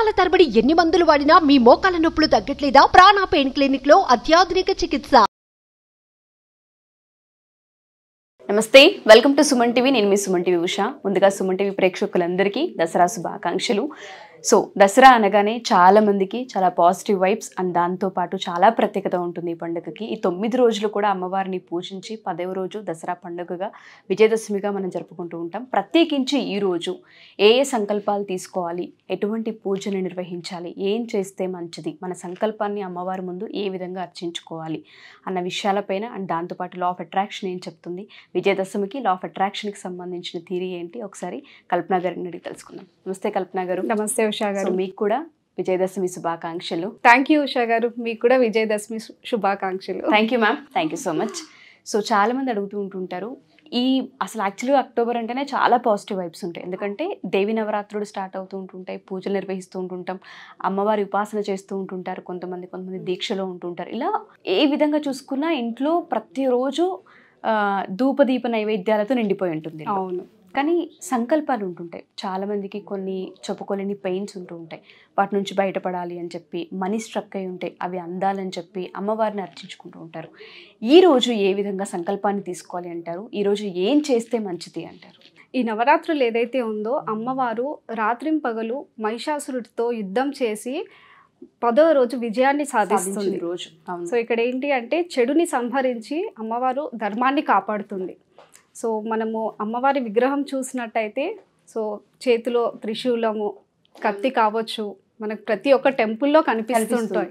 సంవత్సరాల తరబడి ఎన్ని మందులు వాడినా మీ మోకాల నొప్పులు తగ్గట్లేదా ప్రాణ పెయిన్ క్లినిక్ లో అత్యాధునిక చికిత్స నమస్తే వెల్కమ్ టు సుమన్ టీవీ నేను మీ సుమన్ టీవీ ఉషా ముందుగా సుమన్ టీవీ ప్రేక్షకులందరికీ దసరా శుభాకాంక్షలు సో దసరా అనగానే చాలా మందికి చాలా పాజిటివ్ వైబ్స్ అండ్ దాంతోపాటు చాలా ప్రత్యేకత ఉంటుంది ఈ పండుగకి ఈ తొమ్మిది రోజులు కూడా అమ్మవారిని పూజించి పదవ రోజు దసరా పండుగగా విజయదశమిగా మనం జరుపుకుంటూ ఉంటాం ప్రత్యేకించి ఈరోజు ఏ ఏ సంకల్పాలు తీసుకోవాలి ఎటువంటి పూజను నిర్వహించాలి ఏం చేస్తే మంచిది మన సంకల్పాన్ని అమ్మవారి ముందు ఏ విధంగా అర్చించుకోవాలి అన్న విషయాలపైన అండ్ దాంతోపాటు లా ఆఫ్ అట్రాక్షన్ ఏం చెప్తుంది విజయదశమికి లా ఆఫ్ అట్రాక్షన్కి సంబంధించిన థీరీ ఏంటి ఒకసారి కల్పనా గారిని తెలుసుకుందాం నమస్తే కల్పనా గారు నమస్తే ఉషా గారు మీకు కూడా విజయదశమి శుభాకాంక్షలు థ్యాంక్ యూ ఉషా గారు మీకు కూడా విజయదశమి శుభాకాంక్షలు thank you ma'am thank you so much so చాలా మంది అడుగుతూ ఉంటుంటారు ఈ అసలు యాక్చువల్గా అక్టోబర్ అంటేనే చాలా పాజిటివ్ వైబ్స్ ఉంటాయి ఎందుకంటే దేవి నవరాత్రులు స్టార్ట్ అవుతూ ఉంటుంటాయి పూజలు నిర్వహిస్తూ ఉంటుంటాం అమ్మవారి ఉపాసన చేస్తూ ఉంటుంటారు కొంతమంది కొంతమంది దీక్షలో ఉంటుంటారు ఇలా ఏ విధంగా చూసుకున్నా ఇంట్లో ప్రతిరోజు ధూపదీప నైవేద్యాలతో నిండిపోయి ఉంటుంది అవును కానీ సంకల్పాలు ఉంటుంటాయి చాలామందికి కొన్ని చెప్పుకోలేని పెయిన్స్ ఉంటూ ఉంటాయి వాటి నుంచి బయటపడాలి అని చెప్పి మనీ స్ట్రక్ అయి ఉంటాయి అవి అందాలని చెప్పి అమ్మవారిని అర్చించుకుంటూ ఉంటారు ఈరోజు ఏ విధంగా సంకల్పాన్ని తీసుకోవాలి అంటారు ఈరోజు ఏం చేస్తే మంచిది అంటారు ఈ నవరాత్రులు ఏదైతే ఉందో అమ్మవారు పగలు మహిషాసురుడితో యుద్ధం చేసి పదో రోజు విజయాన్ని సాధిస్తుంది రోజు సో ఇక్కడ ఏంటి అంటే చెడుని సంహరించి అమ్మవారు ధర్మాన్ని కాపాడుతుంది సో మనము అమ్మవారి విగ్రహం చూసినట్టయితే సో చేతిలో త్రిశూలము కత్తి కావచ్చు మనకు ప్రతి ఒక్క టెంపుల్లో కనిపిస్తుంటాయి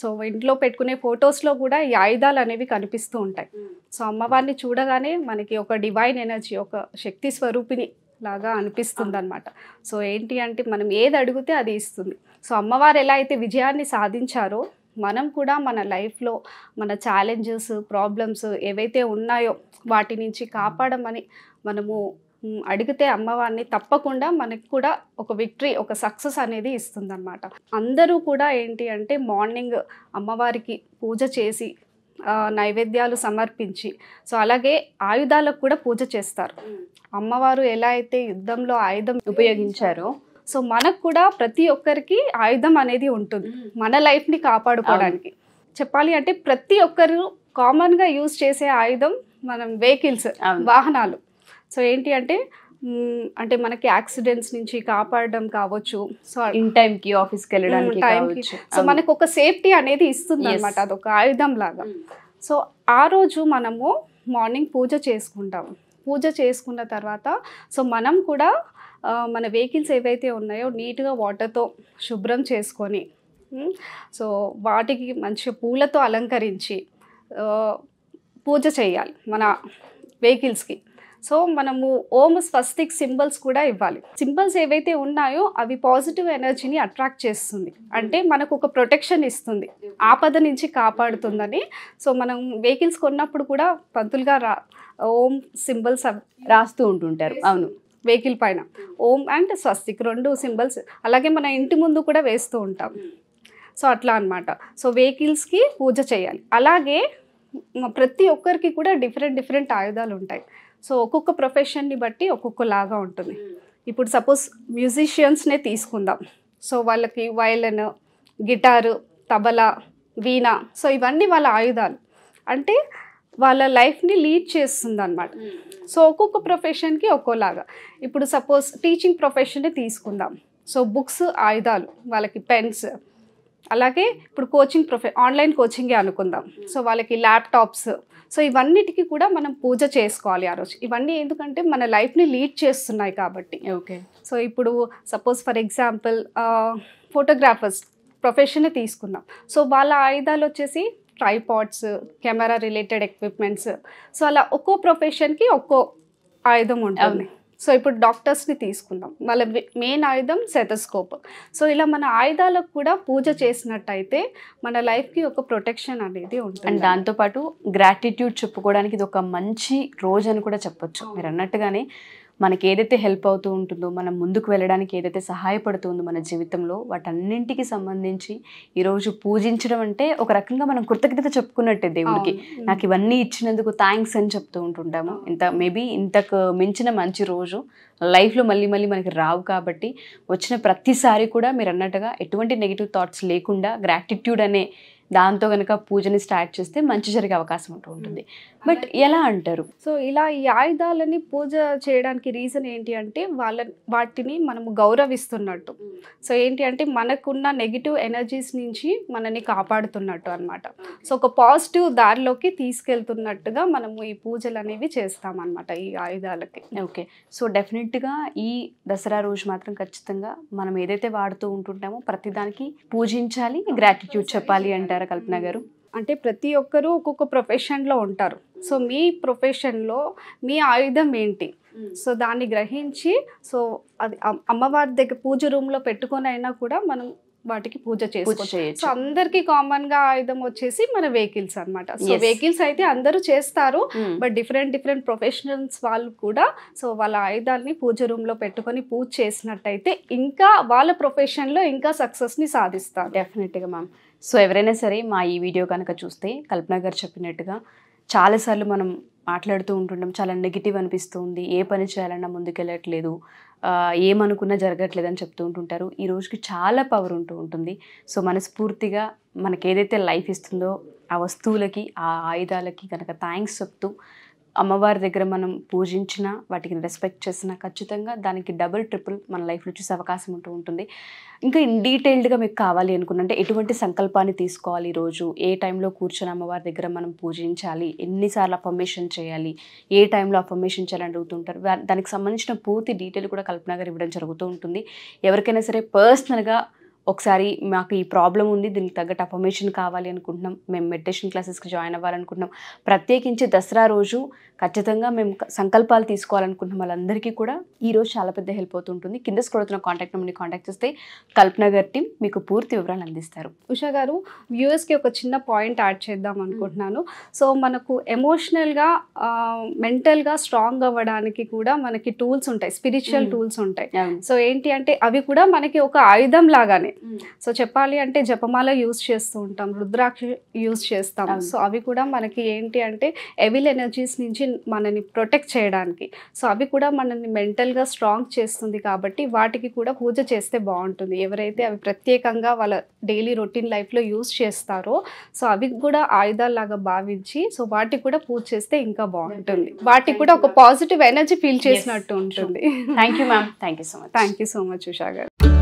సో ఇంట్లో పెట్టుకునే ఫొటోస్లో కూడా ఈ ఆయుధాలు అనేవి కనిపిస్తూ ఉంటాయి సో అమ్మవారిని చూడగానే మనకి ఒక డివైన్ ఎనర్జీ ఒక శక్తి స్వరూపిణి లాగా అనిపిస్తుంది అనమాట సో ఏంటి అంటే మనం ఏది అడిగితే అది ఇస్తుంది సో అమ్మవారు ఎలా అయితే విజయాన్ని సాధించారో మనం కూడా మన లైఫ్లో మన ఛాలెంజెస్ ప్రాబ్లమ్స్ ఏవైతే ఉన్నాయో వాటి నుంచి కాపాడమని మనము అడిగితే అమ్మవారిని తప్పకుండా మనకి కూడా ఒక విక్టరీ ఒక సక్సెస్ అనేది ఇస్తుందన్నమాట అందరూ కూడా ఏంటి అంటే మార్నింగ్ అమ్మవారికి పూజ చేసి నైవేద్యాలు సమర్పించి సో అలాగే ఆయుధాలకు కూడా పూజ చేస్తారు అమ్మవారు ఎలా అయితే యుద్ధంలో ఆయుధం ఉపయోగించారో సో మనకు కూడా ప్రతి ఒక్కరికి ఆయుధం అనేది ఉంటుంది మన లైఫ్ని కాపాడుకోవడానికి చెప్పాలి అంటే ప్రతి ఒక్కరు కామన్గా యూజ్ చేసే ఆయుధం మనం వెహికల్స్ వాహనాలు సో ఏంటి అంటే అంటే మనకి యాక్సిడెంట్స్ నుంచి కాపాడడం కావచ్చు సో ఇన్ టైంకి ఆఫీస్కి వెళ్ళడం టైంకి సో మనకు ఒక సేఫ్టీ అనేది ఇస్తుంది అనమాట అదొక ఆయుధం లాగా సో ఆ రోజు మనము మార్నింగ్ పూజ చేసుకుంటాము పూజ చేసుకున్న తర్వాత సో మనం కూడా మన వెహికల్స్ ఏవైతే ఉన్నాయో నీట్గా వాటర్తో శుభ్రం చేసుకొని సో వాటికి మంచి పూలతో అలంకరించి పూజ చేయాలి మన వెహికల్స్కి సో మనము ఓం స్వస్తిక్ సింబల్స్ కూడా ఇవ్వాలి సింబల్స్ ఏవైతే ఉన్నాయో అవి పాజిటివ్ ఎనర్జీని అట్రాక్ట్ చేస్తుంది అంటే మనకు ఒక ప్రొటెక్షన్ ఇస్తుంది ఆపద నుంచి కాపాడుతుందని సో మనం వెహికల్స్ కొన్నప్పుడు కూడా పంతులుగా రా ఓం సింబల్స్ రాస్తూ ఉంటుంటారు అవును వెహికల్ పైన ఓం అండ్ స్వస్తిక్ రెండు సింబల్స్ అలాగే మన ఇంటి ముందు కూడా వేస్తూ ఉంటాం సో అట్లా అనమాట సో వెహికల్స్కి పూజ చేయాలి అలాగే ప్రతి ఒక్కరికి కూడా డిఫరెంట్ డిఫరెంట్ ఆయుధాలు ఉంటాయి సో ఒక్కొక్క ప్రొఫెషన్ని బట్టి ఒక్కొక్కలాగా ఉంటుంది ఇప్పుడు సపోజ్ మ్యూజిషియన్స్నే తీసుకుందాం సో వాళ్ళకి violin guitar tabla veena so ఇవన్నీ వాళ్ళ ఆయుధాలు అంటే వాళ్ళ లైఫ్ని లీడ్ చేస్తుంది అనమాట సో ఒక్కొక్క ప్రొఫెషన్కి ఒక్కోలాగా ఇప్పుడు సపోజ్ టీచింగ్ ప్రొఫెషన్ని తీసుకుందాం సో బుక్స్ ఆయుధాలు వాళ్ళకి పెన్స్ అలాగే ఇప్పుడు కోచింగ్ ప్రొఫె ఆన్లైన్ కోచింగే అనుకుందాం సో వాళ్ళకి ల్యాప్టాప్స్ సో ఇవన్నిటికీ కూడా మనం పూజ చేసుకోవాలి ఆ రోజు ఇవన్నీ ఎందుకంటే మన లైఫ్ని లీడ్ చేస్తున్నాయి కాబట్టి ఓకే సో ఇప్పుడు suppose for example photographers profession తీసుకుందాం సో వాళ్ళ ఆయుధాలు వచ్చేసి tripods camera related equipments so అలా ఒక్కో ప్రొఫెషన్కి ఒక్కో ఆయుధం ఉంటుంది సో ఇప్పుడు డాక్టర్స్ని తీసుకుందాం వాళ్ళ మెయిన్ ఆయుధం సెథస్కోప్ సో ఇలా మన ఆయుధాలకు కూడా పూజ చేసినట్టయితే మన లైఫ్కి ఒక ప్రొటెక్షన్ అనేది ఉంటుంది అండ్ దాంతోపాటు గ్రాటిట్యూడ్ చెప్పుకోవడానికి ఇది ఒక మంచి రోజు అని కూడా చెప్పొచ్చు మీరు అన్నట్టుగానే మనకి ఏదైతే హెల్ప్ అవుతూ ఉంటుందో మనం ముందుకు వెళ్ళడానికి ఏదైతే సహాయపడుతుందో మన జీవితంలో వాటన్నింటికి సంబంధించి ఈరోజు పూజించడం అంటే ఒక రకంగా మనం కృతజ్ఞత చెప్పుకున్నట్టే దేవుడికి నాకు ఇవన్నీ ఇచ్చినందుకు థ్యాంక్స్ అని చెప్తూ ఉంటుంటాము ఇంత మేబీ ఇంతకు మించిన మంచి రోజు లైఫ్లో మళ్ళీ మళ్ళీ మనకి రావు కాబట్టి వచ్చిన ప్రతిసారి కూడా మీరు అన్నట్టుగా ఎటువంటి నెగిటివ్ థాట్స్ లేకుండా గ్రాటిట్యూడ్ అనే దాంతో కనుక పూజని స్టార్ట్ చేస్తే మంచి జరిగే అవకాశం ఉంటూ ఉంటుంది బట్ ఎలా అంటారు సో ఇలా ఈ ఆయుధాలని పూజ చేయడానికి రీజన్ ఏంటి అంటే వాళ్ళ వాటిని మనం గౌరవిస్తున్నట్టు సో ఏంటి అంటే మనకున్న నెగిటివ్ ఎనర్జీస్ నుంచి మనని కాపాడుతున్నట్టు అనమాట సో ఒక పాజిటివ్ దారిలోకి తీసుకెళ్తున్నట్టుగా మనము ఈ పూజలు అనేవి చేస్తామన్నమాట ఈ ఆయుధాలకి ఓకే సో డెఫినెట్గా ఈ దసరా రోజు మాత్రం ఖచ్చితంగా మనం ఏదైతే వాడుతూ ఉంటుంటామో ప్రతిదానికి పూజించాలి గ్రాటిట్యూడ్ చెప్పాలి అంటారు చెప్పారా కల్పన గారు అంటే ప్రతి ఒక్కరూ ఒక్కొక్క ప్రొఫెషన్లో ఉంటారు సో మీ ప్రొఫెషన్లో మీ ఆయుధం ఏంటి సో దాన్ని గ్రహించి సో అది అమ్మవారి దగ్గర పూజ రూమ్లో పెట్టుకొని అయినా కూడా మనం వాటికి పూజ చేసుకోవచ్చు సో అందరికీ కామన్ గా ఆయుధం వచ్చేసి మన వెహికల్స్ అనమాట సో వెహికల్స్ అయితే అందరూ చేస్తారు బట్ డిఫరెంట్ డిఫరెంట్ ప్రొఫెషనల్స్ వాళ్ళు కూడా సో వాళ్ళ ఆయుధాన్ని పూజ రూమ్ లో పెట్టుకొని పూజ చేసినట్టయితే ఇంకా వాళ్ళ ప్రొఫెషన్ లో ఇంకా సక్సెస్ ని సాధిస్తారు డెఫినెట్ గా మ్యామ్ సో ఎవరైనా సరే మా ఈ వీడియో కనుక చూస్తే కల్పన గారు చెప్పినట్టుగా చాలాసార్లు మనం మాట్లాడుతూ ఉంటుండం చాలా నెగిటివ్ అనిపిస్తుంది ఏ పని చేయాలన్నా ముందుకెళ్ళట్లేదు ఏమనుకున్నా జరగట్లేదు అని చెప్తూ ఉంటుంటారు ఈ రోజుకి చాలా పవర్ ఉంటూ ఉంటుంది సో మనస్ఫూర్తిగా మనకేదైతే లైఫ్ ఇస్తుందో ఆ వస్తువులకి ఆ ఆయుధాలకి కనుక థ్యాంక్స్ చెప్తూ అమ్మవారి దగ్గర మనం పూజించినా వాటికి రెస్పెక్ట్ చేసినా ఖచ్చితంగా దానికి డబుల్ ట్రిపుల్ మన లైఫ్లో చూసే అవకాశం ఉంటూ ఉంటుంది ఇంకా ఇన్ డీటెయిల్డ్గా మీకు కావాలి అనుకున్నంటే ఎటువంటి సంకల్పాన్ని తీసుకోవాలి ఈరోజు ఏ టైంలో కూర్చొని అమ్మవారి దగ్గర మనం పూజించాలి ఎన్నిసార్లు అఫర్మేషన్ చేయాలి ఏ టైంలో అఫర్మేషన్ చేయాలని అడుగుతుంటారు దానికి సంబంధించిన పూర్తి డీటెయిల్ కూడా కల్పన గారు ఇవ్వడం జరుగుతూ ఉంటుంది ఎవరికైనా సరే పర్సనల్గా ఒకసారి మాకు ఈ ప్రాబ్లం ఉంది దీనికి తగ్గట్టు అఫర్మేషన్ కావాలి అనుకుంటున్నాం మేము మెడిటేషన్ క్లాసెస్కి జాయిన్ అవ్వాలనుకుంటున్నాం ప్రత్యేకించి దసరా రోజు ఖచ్చితంగా మేము సంకల్పాలు తీసుకోవాలనుకుంటున్నాం వాళ్ళందరికీ కూడా ఈరోజు చాలా పెద్ద హెల్ప్ అవుతుంటుంది కింద స్క్రోడుతున్న కాంటాక్ట్ నెంబర్ని కాంటాక్ట్ చేస్తే కల్పన గారి టీం మీకు పూర్తి వివరాలు అందిస్తారు ఉషా గారు వ్యూఎస్కి ఒక చిన్న పాయింట్ యాడ్ చేద్దాం అనుకుంటున్నాను సో మనకు ఎమోషనల్గా మెంటల్గా స్ట్రాంగ్ అవ్వడానికి కూడా మనకి టూల్స్ ఉంటాయి స్పిరిచువల్ టూల్స్ ఉంటాయి సో ఏంటి అంటే అవి కూడా మనకి ఒక ఆయుధం లాగానే సో mm. చెప్పాలి అంటే జపమాల యూస్ చేస్తూ ఉంటాం రుద్రాక్ష యూస్ చేస్తాం సో అవి కూడా మనకి ఏంటి అంటే ఎవిల్ ఎనర్జీస్ నుంచి మనని ప్రొటెక్ట్ చేయడానికి సో అవి కూడా మనల్ని మెంటల్గా స్ట్రాంగ్ చేస్తుంది కాబట్టి వాటికి కూడా పూజ చేస్తే బాగుంటుంది ఎవరైతే అవి ప్రత్యేకంగా వాళ్ళ డైలీ రొటీన్ లైఫ్లో యూస్ చేస్తారో సో అవి కూడా ఆయుధాలాగా భావించి సో వాటికి కూడా పూజ చేస్తే ఇంకా బాగుంటుంది వాటికి కూడా ఒక పాజిటివ్ ఎనర్జీ ఫీల్ చేసినట్టు ఉంటుంది thank you ma'am thank you so much thank you so much Usha గారు